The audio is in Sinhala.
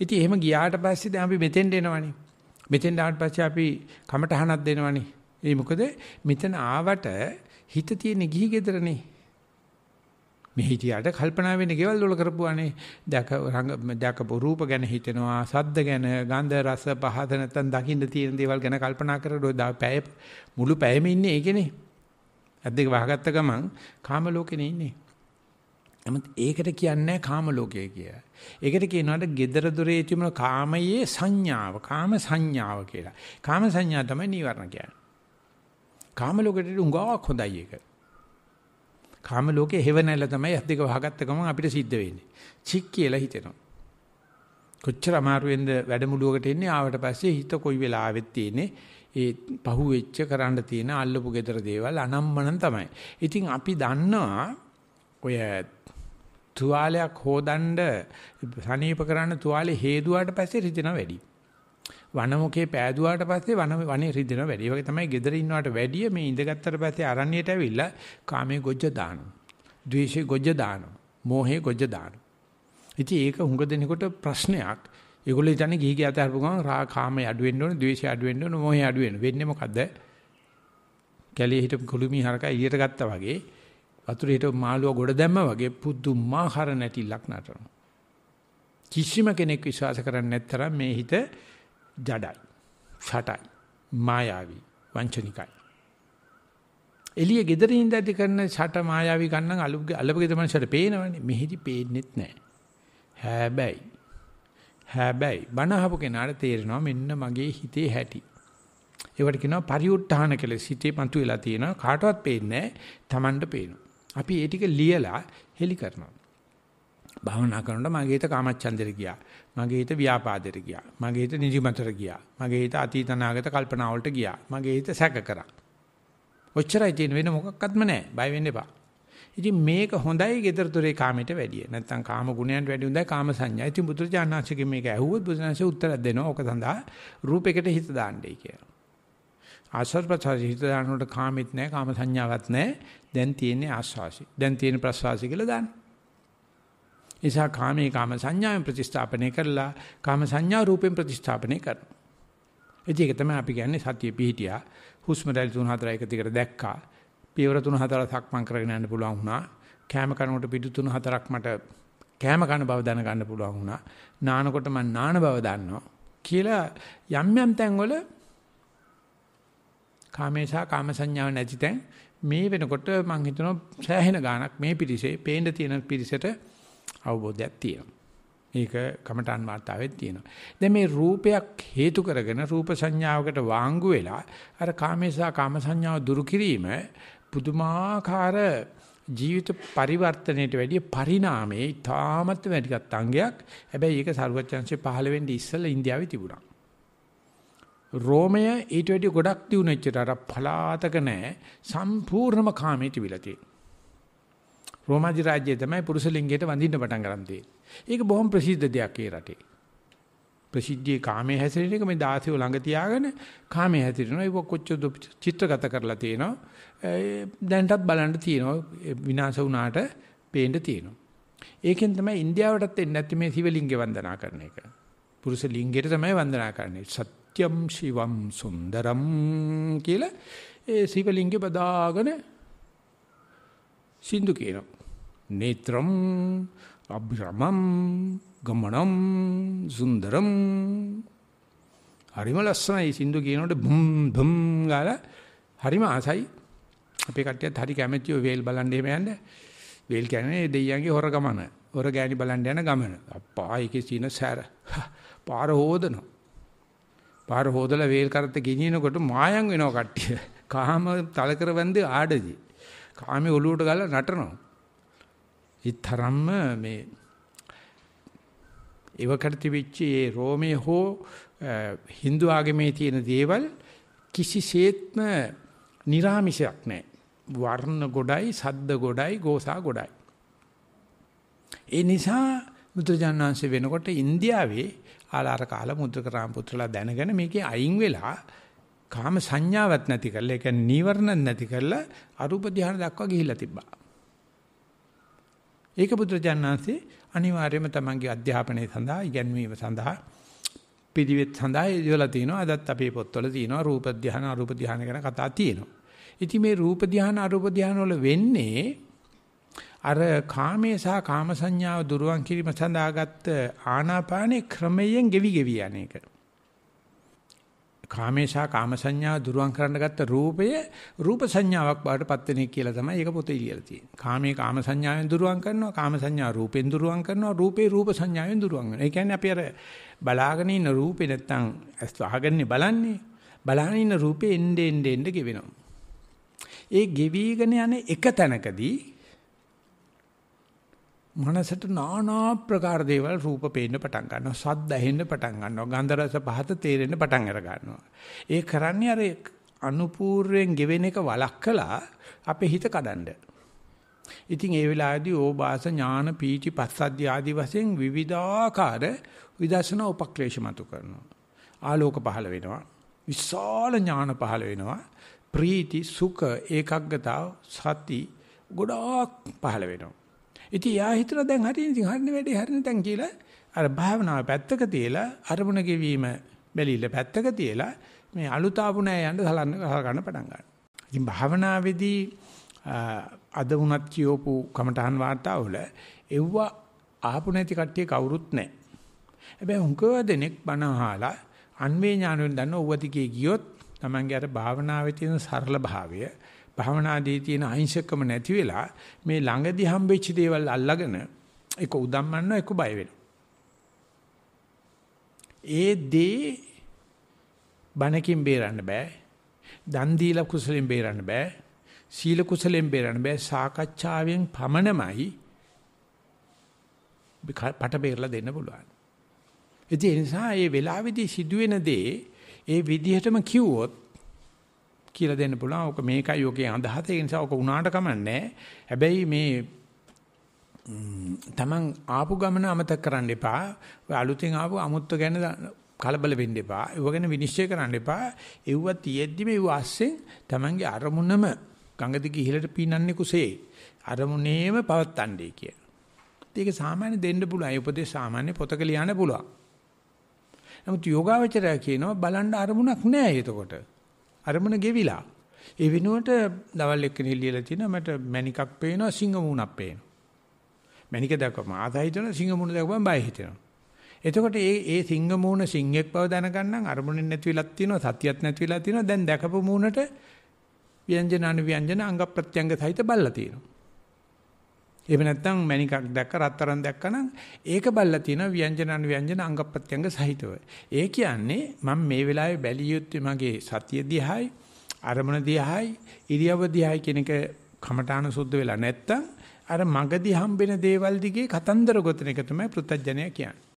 ඉතින් එහෙම ගියාට පස්සේ දැන් අපි මෙතෙන්ට එනවනේ. මෙතෙන්ට ආවට පස්සේ අපි කමටහනක් දෙනවනේ. ඒ මොකද මෙතන ආවට හිත තියෙන ගිහි ගෙදරනේ. මේ හිතියට කල්පනා වෙන්නේ ගෙවල් වල කරපුවානේ. දැක රංග දැකපු රූප ගැන හිතෙනවා, සද්ද ගැන, ගන්ධ රස පහත නැත්තම් දකින්න තියෙන දේවල් ගැන කල්පනා කරලා පැය මුළු පැයම ඉන්නේ ඒකනේ. ඇද්දක වහගත්ත ගමන් කාම ලෝකෙනේ ඉන්නේ. නමුත් ඒකට කියන්නේ කාම ලෝකය කියලා. ඒකට කියනවාට gedara dure තිබුණ කාමයේ සංඥාව, කාම සංඥාව කියලා. කාම සංඥා තමයි නීවරණ කියන්නේ. කාම ලෝකෙට උඟාවක් හොඳයි ඒක. කාම ලෝකේ හේව නැල තමයි අද්දික වහගත්ත ගමන් අපිට සිද්ධ වෙන්නේ. චික් කියලා හිතෙනවා. කොච්චර අමාරුවෙන්ද වැඩමුළුවකට එන්නේ ආවට පස්සේ හිත කොයි වෙලාවෙත් තියෙන්නේ ඒ පහුවෙච්ච කරන්න තියෙන අල්ලපු gedara දේවල් අනම්මනම් තමයි. ඉතින් අපි දන්නවා ඔය තුවාලයක් හොදන්න සනීප කරන්න තුවාලේ හේදුවාට පස්සේ රිදෙන වැඩි. වනමුකේ පෑදුවාට පස්සේ වන වනේ රිදෙන වැඩි. ඒ වගේ තමයි gedara ඉන්නවට වැඩිය මේ ඉඳගත්තට පස්සේ අරණියට ඇවිල්ලා කාමයේ ගොජ්ජ දානවා. ද්වේෂයේ ගොජ්ජ දානවා. මෝහයේ ගොජ්ජ දානවා. ඉතින් ඒක හුඟ දෙනකොට ප්‍රශ්නයක්. ඒගොල්ලෝ ඉතින් ගිහි ගිය අතහැරපු ගමන් රා කාමයේ අඩු වෙන්න ඕනේ, ද්වේෂය අඩු වෙන්න ඕනේ, මෝහය අඩු වෙන්න. වෙන්නේ මොකද්ද? කැලේ හිටපු කුළුමි හරකා එළියට ගත්තා වගේ වතුර හිට මාළුව ගොඩ දැම්ම වගේ පුදුමාකාර නැටිලක් නටනවා. කිසිම කෙනෙක් විශ්වාස කරන්නේ නැත්තරම් මේ හිත ජඩයි, ෂටයි, මායාවි, වංචනිකයි. එළිය gederin ඉඳද්දි කරන ෂට මායාවි ගන්න අලුගේ අලපගේ තමන්සට පේනවනේ. මෙහිදි පේන්නෙත් නැහැ. හැබැයි හැබැයි බනහපු කෙනාට තේරෙනවා මෙන්න මගේ හිතේ හැටි. ඒවට කියනවා පරිඋත්ථාන කියලා. හිතේ පන්තු වෙලා තියෙනවා. කාටවත් පේන්නේ නැහැ. Tamanට පේනවා. අපි ඒ ටික ලියලා හෙලි කරනවා. භාවනා කරනකොට මගේ හිත කාමච්ඡන්දෙට ගියා. මගේ හිත ව්‍යාපාදෙට ගියා. මගේ හිත නිදිමතට ගියා. මගේ හිත අතීත අනාගත කල්පනා වලට ගියා. මගේ හිත සැක කරා. ඔච්චරයි තියෙන වෙන මොකක්වත්ම නැහැ. බය වෙන්න එපා. ඉතින් මේක හොඳයි gedara dore කාමයට වැඩිය. නැත්තම් කාම ගුණයන්ට වැඩිය හොඳයි කාම සංඥා. ඉතින් බුදුරජාණන් ශ්‍රීගෙන් මේක ඇහුවොත් බුදුරජාණන් ශ්‍රී උත්තර දෙනවා. ඔක සඳහා රූපයකට හිත දාන්නයි කියලා. ආස්වාද ප්‍රසවාසී හිත දානකොට කාමෙත් නැහැ, කාම සංඥාවක් නැහැ. දැන් තියෙන්නේ ආස්වාසි. දැන් තියෙන ප්‍රසවාසි කියලා දාන්න. එසා කාමේ කාම සංඥාවෙන් ප්‍රතිස්ථාපනය කරලා කාම සංඥා රූපෙන් ප්‍රතිස්ථාපනය කරනවා. ඒක තමයි අපි කියන්නේ සතිය පිහිටියා. හුස්ම රැලි 3-4 එක දිගට දැක්කා. පියවර 3-4 සක්මන් කරගෙන යන්න පුළුවන් වුණා. කෑම කනකොට පිටු 3-4ක් මට කෑම කන බව දැනගන්න පුළුවන් වුණා. නානකොට මම නාන බව දන්නවා. කියලා යම් යම් තැන්වල කාමේසා කාම සංඥාව නැති තැන් මේ වෙනකොට මම හිතනවා සෑහෙන ගාණක් මේ පිටිසේ පේන්න තියෙන පිටිසට අවබෝධයක් තියෙනවා. මේක කමඨාන් වාතාවෙත් තියෙනවා. දැන් මේ රූපයක් හේතු කරගෙන රූප සංඥාවකට වාංගු වෙලා අර කාමේසා කාම සංඥාව දුරු කිරීම පුදුමාකාර ජීවිත පරිවර්තනයට වැඩිය පරිණාමයේ තාමත් වැඩිගත් අංගයක්. හැබැයි ඒක සරුවචන්සේ 15 වෙනි ඉස්සෙල්ලා ඉන්දියාවේ තිබුණා. රෝමය ඊට වැඩිය ගොඩක් දියුණු වෙච්චට අර පලාතක නෑ සම්පූර්ණම කාමයේ තිබිලා තියෙන්නේ. රෝමාදි රාජ්‍යය තමයි පුරුෂ ලිංගයට වඳින්න පටන් ගන්න තියෙන්නේ. ඒක බොහොම ප්‍රසිද්ධ දෙයක් ඒ රටේ. ප්‍රසිද්ධියේ කාමයේ හැසිරෙන එක මේ දාසියෝ ළඟ තියාගෙන කාමයේ හැසිරෙනවා. ඒක කොච්චර චිත්‍රගත කරලා තියෙනවා. දැන්ටත් බලන්න තියෙනවා විනාශ වුණාට පේන්න තියෙනවා. ඒකෙන් තමයි ඉන්දියාවටත් එන්නේ නැති මේ සිවලිංගේ වන්දනා කරන එක. පුරුෂ ලිංගයට තමයි වන්දනා කරන්නේ. සත්‍යම් ශිවම් සුන්දරම් කියලා ඒ සිවලිංගේ බදාගෙන සින්දු කියනවා. නේත්‍රම් අබ්‍රමම් ගමණම් සුන්දරම් හරිම ලස්සනයි සින්දු කියනකොට බම් බම් ගාලා හරිම ආසයි අපේ කට්ටියත් හරි කැමැතිව වේල් බලන්න එහෙම යන්න වේල් කියන්නේ දෙයියන්ගේ හොර ගමන හොර ගෑණි බලන්න යන ගමන අප්පා ඒකේ සීන සැර පාර හොදනවා පාර හොදලා වේල් කරත්ත ගෙනිනකොට මායම් වෙනවා කට්ටිය. කාම තල කරවන්දේ ආඩදි. කාමේ ඔලුවට ගාලා නටනවා. ඊතරම්ම මේ එවකට තිබිච්ච ඒ රෝමේ හෝ Hindu ආගමේ තියෙන දේවල් කිසිසේත්ම නිර්ාමිෂයක් නැහැ. වර්ණ ගොඩයි, සද්ද ගොඩයි, ගෝසා ගොඩයි. ඒ නිසා බුදුරජාණන් වහන්සේ වෙනකොට ඉන්දියාවේ ආලාර කාල මුද්‍රක රාම පුත්‍රලා දැනගෙන මේකේ අයින් වෙලා කාම සංඥාවක් නැති කරලා ඒ කියන්නේ නීවරණ නැති කරලා අරූප ධ්‍යාන දක්වා ගිහිල්ලා තිබ්බා. ඒක බුදුරජාණන් වහන්සේ අනිවාර්යයෙන්ම තමන්ගේ අධ්‍යාපනය සඳහා ඉගැන්වීම සඳහා පිළිවෙත් සඳහා යොදලා තිනවා. අදත් අපේ පොත්වල තිනවා රූප ධ්‍යාන අරූප ධ්‍යාන ගැන කතා තියෙනවා. ඉතින් මේ රූප ධ්‍යාන අරූප ධ්‍යාන වල වෙන්නේ අර කාමයේ සහ කාම සංඥාව දුරවන් කිරීම සඳහා ගත්ත ආනාපානේ ක්‍රමයෙන් ගෙවි ගෙවි යන එක. කාමයේ සහ කාම සංඥාව දුරවන් කරන්න ගත්ත රූපය රූප සංඥාවක් බාටපත් වෙන එක කියලා තමයි ඒක පොතේ ඉලියලා තියෙන්නේ. කාමයේ කාම සංඥාවෙන් දුරවන් කරනවා, කාම සංඥා රූපෙන් දුරවන් කරනවා, රූපේ රූප සංඥාවෙන් දුරවන් කරනවා. ඒ කියන්නේ අපි අර බලාගෙන ඉන්න රූපේ නැත්තම් ඇස් වහගන්නේ බලන්නේ. බලාගෙන ඉන්න රූපේ එන්නේ එන්නේ එන්නේ ගෙවෙනවා. ඒ ගෙවිගෙන යන එක තැනකදී මනසට নানা ප්‍රකාර දේවල් රූප පේන්න පටන් ගන්නවා සද්ද ඇහෙන්න පටන් ගන්නවා ගන්ධ රස පහත තේරෙන්න පටන් අර ගන්නවා ඒ කරන්නේ අර අනුපූර්යෙන් ගෙවෙන එක වළක්කලා අපේ හිත කඩන්න ඉතින් ඒ වෙලාවේදී ඕබාස ඥාන පීටි පස්සද්ධි ආදි වශයෙන් විවිධාකාර විදර්ශනා උපක්ලේශ මතු කරනවා ආලෝක පහළ වෙනවා විශාල ඥාන පහළ වෙනවා ප්‍රීති සුඛ ඒකග්ගතාව සති ගොඩාක් පහළ වෙනවා ඉතින් එයා හිතන දැන් හරිනේ ඉතින් හරිනේ වැඩේ හරිනේ දැන් කියලා අර භාවනාව පැත්තක තියලා අරමුණ ගෙවීම බැලිල පැත්තක තියලා මේ අලුත ආපු නෑ යන්න හලන්න ගන්න පටන් ගන්නවා. ඉතින් භාවනාවේදී අද වුණත් කියෝපු කමඨහන් වාතාවල එව්ව ආපු නැති කට්ටිය කවුරුත් නැහැ. හැබැයි උංගව දෙනෙක් බණ අහලා අන්වේ ඥාණයෙන් දන්න ඌවතිකේ ගියොත් Tamange අර භාවනාවේ තියෙන සරල භාවය භවනාදී තියෙන අහිංසකම නැති වෙලා මේ ළඟදී හම්බෙච්ච දේවල් අල්ලාගෙන එක උදම්මන්න එක බය ඒ දේ බණකින් බේරන්න බෑ. දන් දීලා කුසලෙන් බේරන්න බෑ. සීල කුසලෙන් බේරන්න බෑ. සාකච්ඡාවෙන් පමණමයි පට බේරලා දෙන්න පුළුවන්. ඒ නිසා මේ වෙලාවේදී සිදුවෙන දේ ඒ විදිහටම කිව්වොත් කියලා දෙන්න පුළුවන්. ඕක මේකයි ඕකේ අදහස. ඒ නිසා ඕක උනාට කමන්නේ. හැබැයි මේ තමන් ආපු ගමන අමතක කරන්න එපා. අලුතෙන් ආපු අමුත්ත ගැන කලබල වෙන්න එපා. ඒව ගැන විනිශ්චය කරන්න එපා. ඒව තියෙද්දි මේ වාස්සෙන් තමන්ගේ අරමුණම ගඟ දිගේ ඉහළට පීනන්නේ කුසේ. අරමුණේම පවත්තන්නේ කියන. ඒක සාමාන්‍ය දෙන්න පුළුවන්. ඒ උපදේ සාමාන්‍ය පොතක ලියන්න පුළුවන්. නමුත් යෝගාවචරය කියනවා බලන්න අරමුණක් නැහැ එතකොට. අරමුණ ගෙවිලා. ඒ වෙනුවට දවල් එක්ක නිල්ලියලා තිනවා මට මණිකක් පේනවා සිංහමුණක් පේනවා. මණික දක්වම ආතයි දෙන සිංහමුණ දක්වම බය හිතෙනවා. එතකොට ඒ ඒ සිංහමුණ සිංහෙක් බව දැනගන්න අරමුණෙන් නැති වෙලක් තියෙනවා සතියක් නැති වෙලා තියෙනවා දැන් දැකපු මුණට ව්‍යංජන අනුව්‍යංජන අංග ප්‍රත්‍යංග සහිත බල්ලා තියෙනවා. එහෙම නැත්නම් මණිකක් දැක්ක රත්තරන් දැක්කනම් ඒක බල්ලා තියෙනවා ව්‍යංජන අනුව්‍යංජන අංග ප්‍රත්‍යංග සහිතව. ඒ කියන්නේ මම මේ වෙලාවේ බැලිය යුත්තේ මගේ සතිය දිහායි අරමුණ දිහායි ඉරියව්ව දිහායි කියන එක කමඨාන සුද්ධ වෙලා නැත්තම් අර මගදී හම්බෙන දේවල් දිගේ කතන්දර ගොතන එක තමයි පෘත්‍ජජනය කියන්නේ.